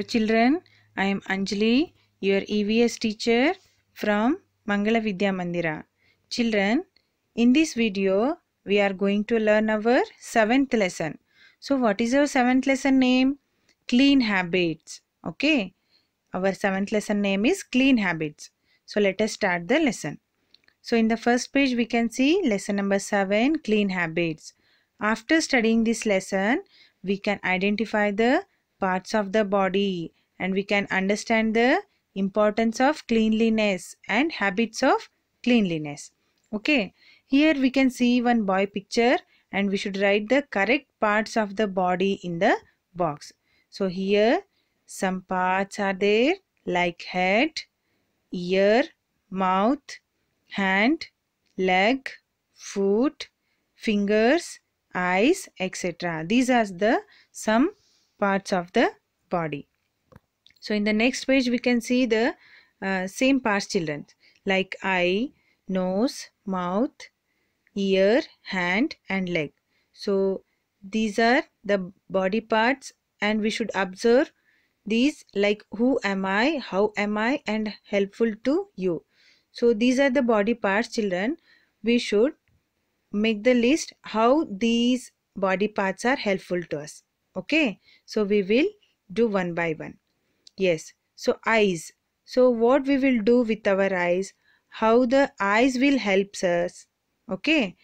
Hello children, I am Anjali, your EVS teacher from Mangala Vidya Mandira. Children, in this video, we are going to learn our 7th lesson. So what is our 7th lesson name? Clean Habits. Okay, our 7th lesson name is Clean Habits. So let us start the lesson. So in the first page, we can see lesson number 7, Clean Habits. After studying this lesson, we can identify the parts of the body and we can understand the importance of cleanliness and habits of cleanliness okay here we can see one boy picture and we should write the correct parts of the body in the box so here some parts are there like head ear mouth hand leg foot fingers eyes etc these are the some parts of the body. So in the next page we can see the uh, same parts children like eye, nose, mouth, ear, hand and leg. So these are the body parts and we should observe these like who am I, how am I and helpful to you. So these are the body parts children. We should make the list how these body parts are helpful to us okay so we will do one by one yes so eyes so what we will do with our eyes how the eyes will helps us okay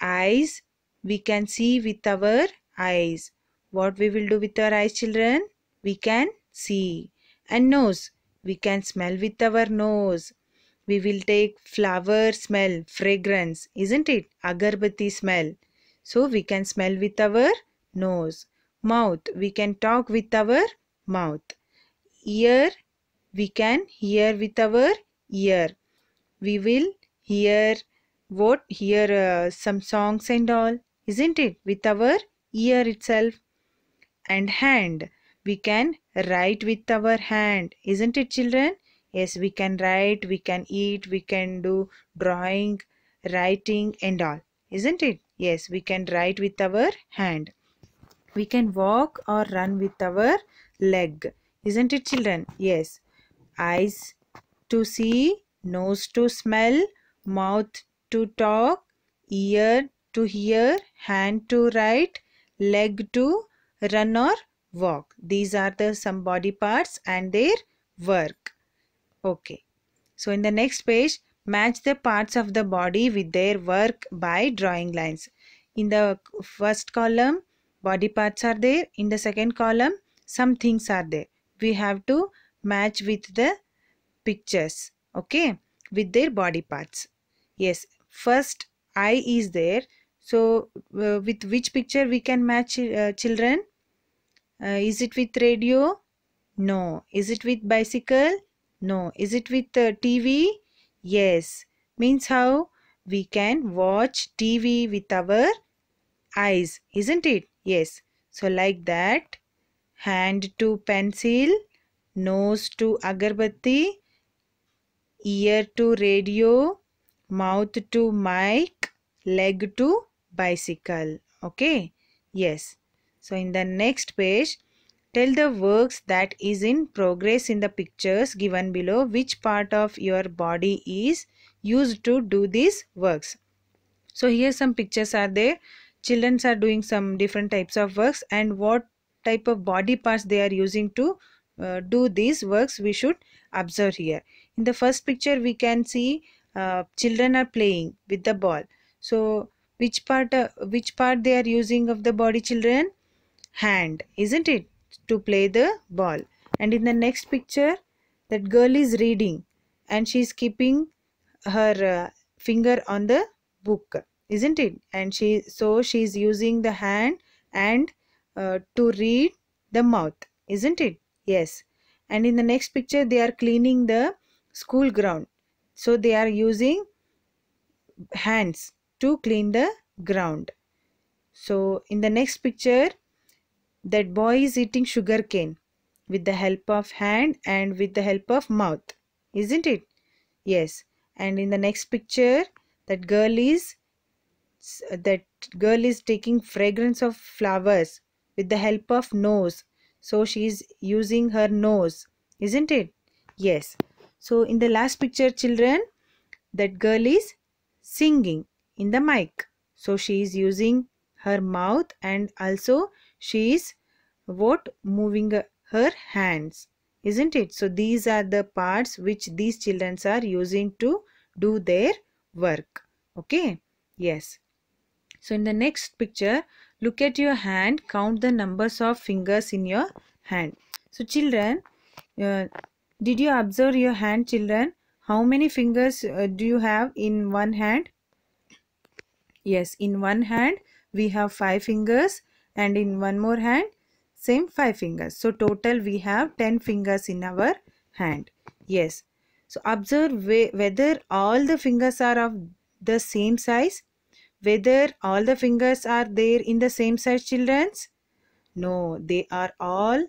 eyes we can see with our eyes what we will do with our eyes children we can see and nose we can smell with our nose we will take flower smell fragrance isn't it Agarbati smell so we can smell with our nose mouth. We can talk with our mouth. Ear, we can hear with our ear. We will hear what? Hear uh, some songs and all. Isn't it? With our ear itself. And hand. We can write with our hand. Isn't it children? Yes, we can write, we can eat, we can do drawing, writing and all. Isn't it? Yes, we can write with our hand we can walk or run with our leg isn't it children yes eyes to see nose to smell mouth to talk ear to hear hand to write leg to run or walk these are the some body parts and their work okay so in the next page match the parts of the body with their work by drawing lines in the first column body parts are there in the second column some things are there we have to match with the pictures okay with their body parts yes first eye is there so uh, with which picture we can match uh, children uh, is it with radio no is it with bicycle no is it with uh, tv yes means how we can watch tv with our eyes isn't it yes so like that hand to pencil nose to agarbatti ear to radio mouth to mic leg to bicycle okay yes so in the next page tell the works that is in progress in the pictures given below which part of your body is used to do these works so here some pictures are there children are doing some different types of works and what type of body parts they are using to uh, do these works we should observe here. In the first picture we can see uh, children are playing with the ball. So which part uh, which part they are using of the body children? Hand isn't it to play the ball and in the next picture that girl is reading and she is keeping her uh, finger on the book isn't it and she so she's using the hand and uh, to read the mouth isn't it yes and in the next picture they are cleaning the school ground so they are using hands to clean the ground so in the next picture that boy is eating sugar cane with the help of hand and with the help of mouth isn't it yes and in the next picture that girl is that girl is taking fragrance of flowers with the help of nose so she is using her nose isn't it yes so in the last picture children that girl is singing in the mic so she is using her mouth and also she is what moving uh, her hands isn't it so these are the parts which these children are using to do their work okay yes so in the next picture, look at your hand, count the numbers of fingers in your hand. So children, uh, did you observe your hand children? How many fingers uh, do you have in one hand? Yes, in one hand we have 5 fingers and in one more hand same 5 fingers. So total we have 10 fingers in our hand. Yes. So observe whether all the fingers are of the same size whether all the fingers are there in the same size children's no they are all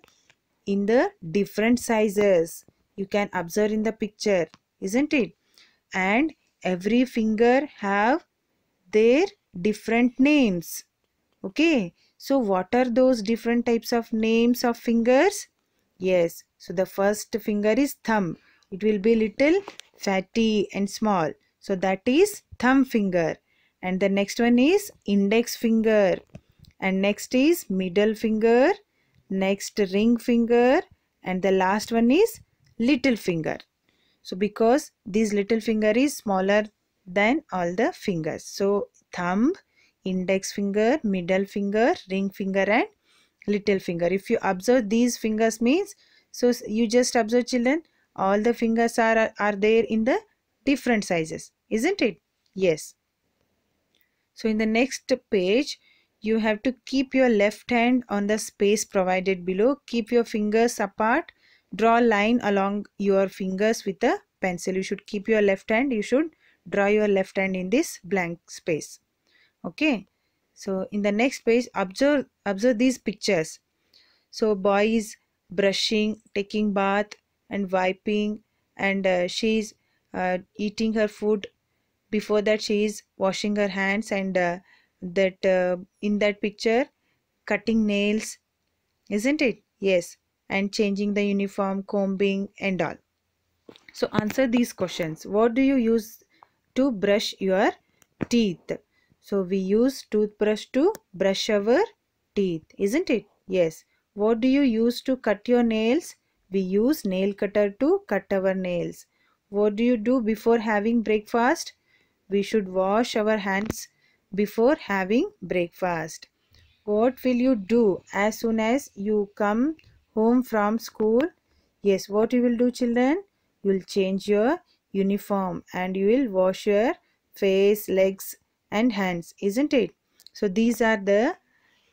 in the different sizes you can observe in the picture isn't it and every finger have their different names okay so what are those different types of names of fingers yes so the first finger is thumb it will be little fatty and small so that is thumb finger and the next one is index finger and next is middle finger next ring finger and the last one is little finger so because this little finger is smaller than all the fingers so thumb index finger middle finger ring finger and little finger if you observe these fingers means so you just observe children all the fingers are are there in the different sizes isn't it yes so in the next page, you have to keep your left hand on the space provided below. Keep your fingers apart. Draw line along your fingers with a pencil. You should keep your left hand. You should draw your left hand in this blank space. Okay. So in the next page, observe, observe these pictures. So boy is brushing, taking bath and wiping and uh, she is uh, eating her food before that she is washing her hands and uh, that uh, in that picture cutting nails isn't it yes and changing the uniform combing and all so answer these questions what do you use to brush your teeth so we use toothbrush to brush our teeth isn't it yes what do you use to cut your nails we use nail cutter to cut our nails what do you do before having breakfast we should wash our hands before having breakfast. What will you do as soon as you come home from school? Yes, what you will do children? You will change your uniform and you will wash your face, legs and hands, isn't it? So these are the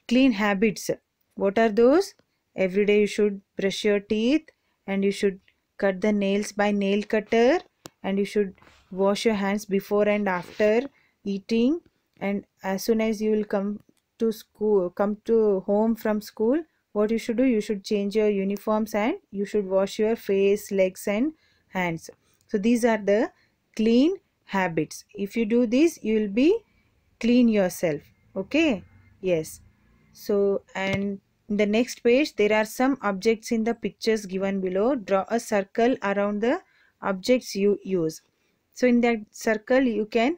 clean habits. What are those? Every day you should brush your teeth and you should cut the nails by nail cutter and you should wash your hands before and after eating and as soon as you will come to school come to home from school what you should do you should change your uniforms and you should wash your face legs and hands so these are the clean habits if you do this you will be clean yourself okay yes so and in the next page there are some objects in the pictures given below draw a circle around the objects you use so in that circle you can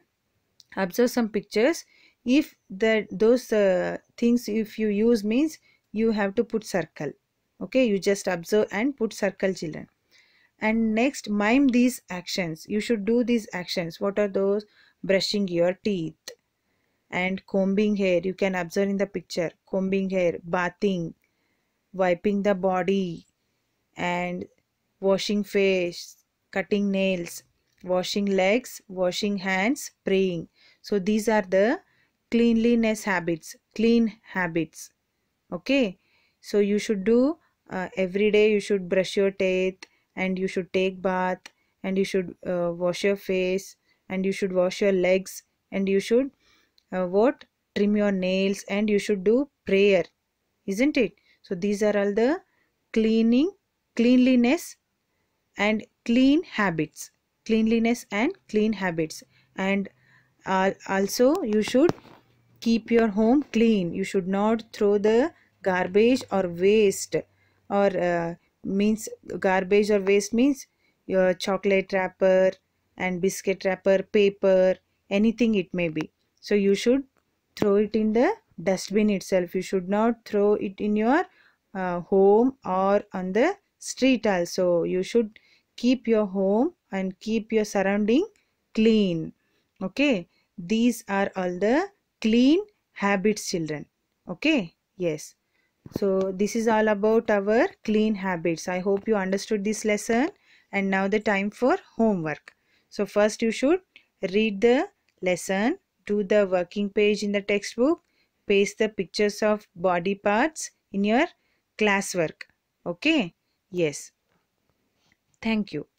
observe some pictures. If the those uh, things if you use means you have to put circle. Okay, you just observe and put circle children. And next mime these actions. You should do these actions. What are those? Brushing your teeth and combing hair. You can observe in the picture. Combing hair, bathing, wiping the body and washing face, cutting nails, washing legs, washing hands, praying. So these are the cleanliness habits, clean habits. Okay. So you should do uh, every day you should brush your teeth and you should take bath and you should uh, wash your face and you should wash your legs and you should uh, what trim your nails and you should do prayer isn't it so these are all the cleaning cleanliness and clean habits cleanliness and clean habits and uh, also you should keep your home clean you should not throw the garbage or waste or uh, means garbage or waste means your chocolate wrapper and biscuit wrapper paper anything it may be so you should throw it in the dustbin itself you should not throw it in your uh, home or on the street also you should keep your home and keep your surrounding clean okay these are all the clean habits children okay yes so this is all about our clean habits i hope you understood this lesson and now the time for homework so first you should read the lesson do the working page in the textbook paste the pictures of body parts in your classwork okay yes thank you